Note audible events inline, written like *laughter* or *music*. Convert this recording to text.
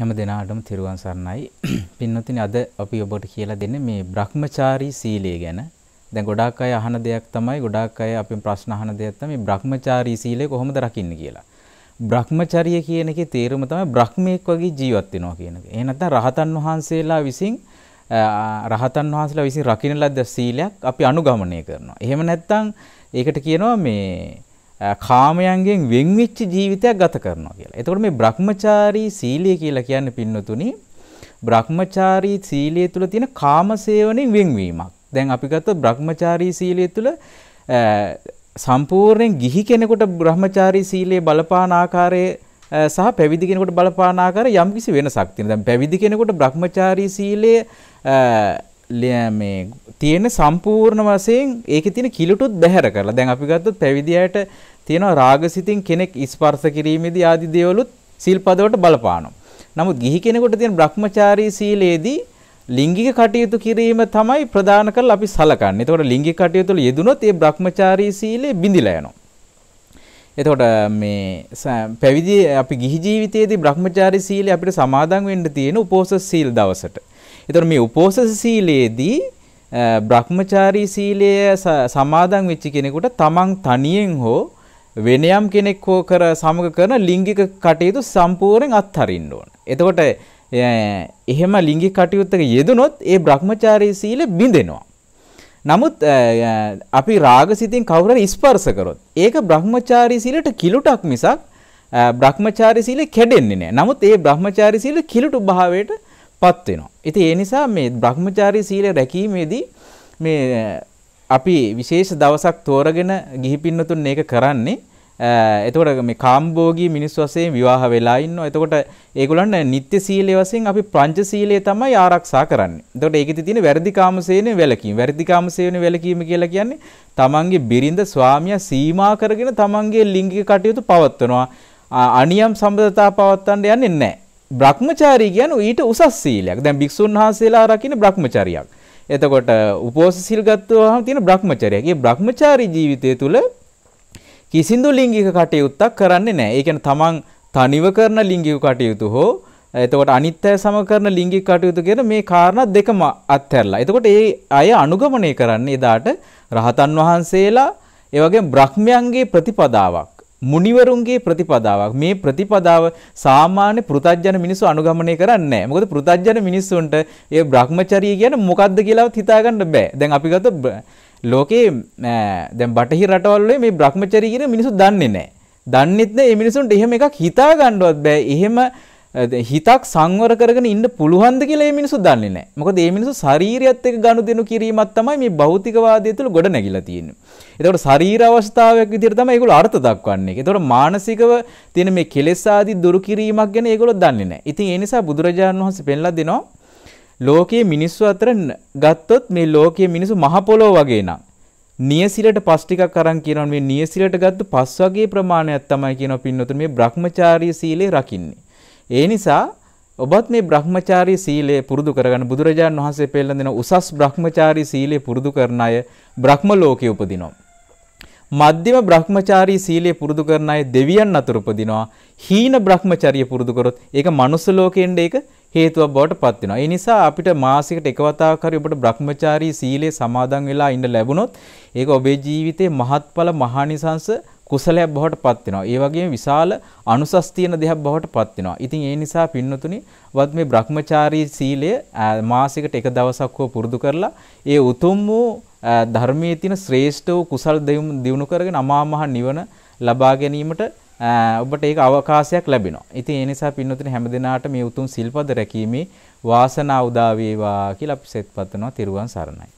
හැම දිනාටම තිරුවන් සරණයි. *clears throat* පින්නොතිනි අද අපි ඔබට කියලා දෙන්නේ මේ Brahmachari සීලය ගැන. දැන් ගොඩාක් අය අහන දෙයක් තමයි ගොඩාක් අය අපෙන් ප්‍රශ්න අහන දෙයක් තමයි Brahmachari සීලය කොහොමද රකින්නේ කියලා. Brahmacharya කියන එකේ තේරුම තමයි බ්‍රහ්මීක් වගේ ජීවත් වෙනවා කියන එක. එහෙ නැත්නම් රහතන් වහන්සේලා විසින් රහතන් වහන්සේලා විසින් රකින්න ලද්ද සීලයක් අපි අනුගමනය කරනවා. එහෙම නැත්නම් ඒකට කියනවා මේ කාමයන්ගෙන් වෙන්වෙච්ච ජීවිතයක් ගත කරනවා කියලා. එතකොට මේ Brahmachari සීලය කියලා කියන්නේ පින්නතුනි Brahmachari සීලය තුල තියෙන කාමසේවණෙන් වෙන්වීමක්. දැන් අපි ගත්තොත් Brahmachari සීලය තුල සම්පූර්ණයෙන් ගිහි කෙනෙකුට Brahmachari සීලයේ බලපාන ආකාරයේ සහ පැවිදි කෙනෙකුට බලපාන ආකාරය යම්කිසි වෙනසක් තියෙනවා. දැන් පැවිදි කෙනෙකුට Brahmachari සීලය මේ තියෙන සම්පූර්ණ වශයෙන් ඒකේ තියෙන කිලුටුත් බැහැර කරලා දැන් අපි ගත්තොත් පැවිදි අයට තියෙනවා රාගසිතින් කෙනෙක් ස්පර්ශ කිරීමේදී ආදි දේවලුත් සීල්පදවට බලපානවා. නමුත් ගිහි කෙනෙකුට තියෙන Brahmachari සීලේදී ලිංගික කටයුතු කිරීම තමයි ප්‍රධාන කරලා අපි සලකන්නේ. එතකොට ලිංගික කටයුතු වල යෙදුනොත් ඒ Brahmachari සීලය බිඳිලා යනවා. එතකොට මේ පැවිදි අපි ගිහි ජීවිතයේදී Brahmachari සීලය අපිට සමාදන් වෙන්න තියෙන උපෝසථ සීල් දවසට. එතකොට මේ උපෝසථ සීලයේදී Brahmachari සීලය සමාදන් වෙච්ච කෙනෙකුට තමන් තනියෙන් හෝ වෙනයම් කෙනෙක් හෝ කර සමග කරන ලිංගික කටයුතු සම්පූර්ණයෙන් අත්හරින්න ඕන. එතකොට එහෙම ලිංගික කටයුත්තක යෙදුනොත් ඒ Brahmachari සීලය බිඳෙනවා. නමුත් අපි රාගසිතින් කවුරු හරි ස්පර්ශ කරොත් ඒක Brahmachari සීලයට කිලුටක් මිසක් Brahmachari සීලය කැඩෙන්නේ නැහැ. නමුත් ඒ Brahmachari සීලය කිලුටු භාවයට පත් වෙනවා. ඉතින් ඒ නිසා මේ Brahmachari සීලය රැකීමේදී මේ අපි විශේෂ දවසක් තෝරගෙන ගිහි පින්නතුන් මේක කරන්නේ Uh, එතකොට මේ කාම්භෝගී මිනිස්සු වශයෙන් විවාහ වෙලා ඉන්නවා. එතකොට ඒගොල්ලන් නිත්‍ය සීලයේ වශයෙන් අපි පංච සීලය තමයි ආරක්ෂා කරන්නේ. එතකොට ඒකෙදි තියෙන වැඩි කාමසේනේ වැලකීම. වැඩි කාමසේනේ වැලකීම කියලා කියන්නේ තමන්ගේ බිරිඳ ස්වාමියා සීමා කරගෙන තමන්ගේ ලිංගික කටයුතු පවත්වනවා. අනියම් සම්බන්ධතා පවත්වන්න යන්නේ නැහැ. බ්‍රහ්මචාරී කියන්නේ ඊට උසස් සීලයක්. දැන් භික්ෂුන් වහන්සේලා රකින්න බ්‍රහ්මචාරියක්. එතකොට උපෝස සිල් ගත්තාම තියෙන බ්‍රහ්මචාරය. ඒ බ්‍රහ්මචාරී ජීවිතය තුළ කිසිදු ලිංගික කටයුත්තක් කරන්නේ නෑ ඒකැන තමන් තනිව කරන ලිංගික කටයුතු හෝ එතකොට අනිත්‍යය සමකරන ලිංගික කටයුතු කියන මේ කාරණා දෙකම අත්හැරලා. එතකොට ඒ අය අනුගමනය කරන්නේ එදාට රහතන් වහන්සේලා ඒ වගේ බ්‍රහ්මයන්ගේ ප්‍රතිපදාවක්. මුනිවරුන්ගේ ප්‍රතිපදාවක්. මේ ප්‍රතිපදාව සාමාන්‍ය පෘතජන මිනිස්සු අනුගමනය කරන්නේ නැහැ. මොකද පෘතජන මිනිස්සුන්ට ඒ Brahmacharya කියන්නේ මොකද්ද කියලාවත් හිතාගන්න බෑ. දැන් අපි ගත්ත ලෝකේ දැන් බටහිර රටවල් වල මේ Brahmacharya කියන මිනිස්සු දන්නේ නැහැ. දන්නෙත් නැහැ මේ මිනිස්සුන්ට එහෙම එකක් හිතාගන්නවත් බෑ. එහෙම හිතක් සංවර කරගෙන ඉන්න පුළුවන්ද කියලා මේ මිනිස්සු දන්නේ නැහැ. මොකද මේ මිනිස්සු ශාරීරියත් එක්ක ගනුදෙනු කිරීමක් තමයි මේ භෞතිකවාදය තුළ ගොඩ නැගිලා තියෙන්නේ. ඒතකොට ශරීර අවස්ථාවක් විදිහට තමයි ඒගොල්ලෝ අර්ථ දක්වන්නේ. ඒතකොට මානසිකව තියෙන මේ කෙලෙස් ආදී දුරු කිරීමක් ගැන ඒගොල්ලෝ දන්නේ නැහැ. ඉතින් ඒ නිසා බුදුරජාණන් වහන්සේ පෙන්ලා දෙනවා ලෝකයේ මිනිස්සු අතර ගත්තොත් මේ ලෝකයේ මිනිස්සු මහ පොළොව වගේ නම් නියසිරට පස් ටිකක් අරන් කියනවා මේ නියසිරට ගත්ත පස් වගේ ප්‍රමාණයක් තමයි කියනවා පින්නතුනේ මේ Brahmacharya සීලය රකින්නේ. ඒ නිසා ඔබත් මේ බ්‍රහ්මචාරී සීලය පුරුදු කරගන්න බුදුරජාණන් වහන්සේ පෙළන දෙන උසස් බ්‍රහ්මචාරී සීලය පුරුදු කරන අය බ්‍රහ්ම ලෝකයේ උපදිනවා. මධ්‍යම බ්‍රහ්මචාරී සීලය පුරුදු කරන අය දෙවියන් අතර උපදිනවා. හීන බ්‍රහ්මචාරිය පුරුදු කරොත් ඒක මනුස්ස ලෝකෙන්න ඒක හේතුවක් බවට පත් වෙනවා. ඒ නිසා අපිට මාසිකට එක වතාවක් හරි ඔබට බ්‍රහ්මචාරී සීලය සමාදන් වෙලා ඉන්න ලැබුණොත් ඒක ඔබේ ජීවිතේ මහත්ඵල මහානිසංස කුසලයක් බවට පත් වෙනවා. ඒ වගේම විශාල අනුසස් තියෙන දෙයක් බවට පත් වෙනවා. ඉතින් ඒ නිසා පින්නතුනි වත් මේ Brahmachari සීලය මාසිකට එක දවසක් හෝ පුරුදු කරලා ඒ උතුම් වූ ධර්මයේ තියෙන ශ්‍රේෂ්ඨ වූ කුසල් දියුණු කරගෙන අමා මහ නිවන ලබා ගැනීමට ඔබට ඒක අවකාශයක් ලැබෙනවා. ඉතින් ඒ නිසා පින්නතුනි හැමදෙනාට මේ උතුම් සිල්පද රැකීමේ වාසනාව උදා වේවා කියලා අපි සෙත්පත් කරනවා. තෙරුවන් සරණයි.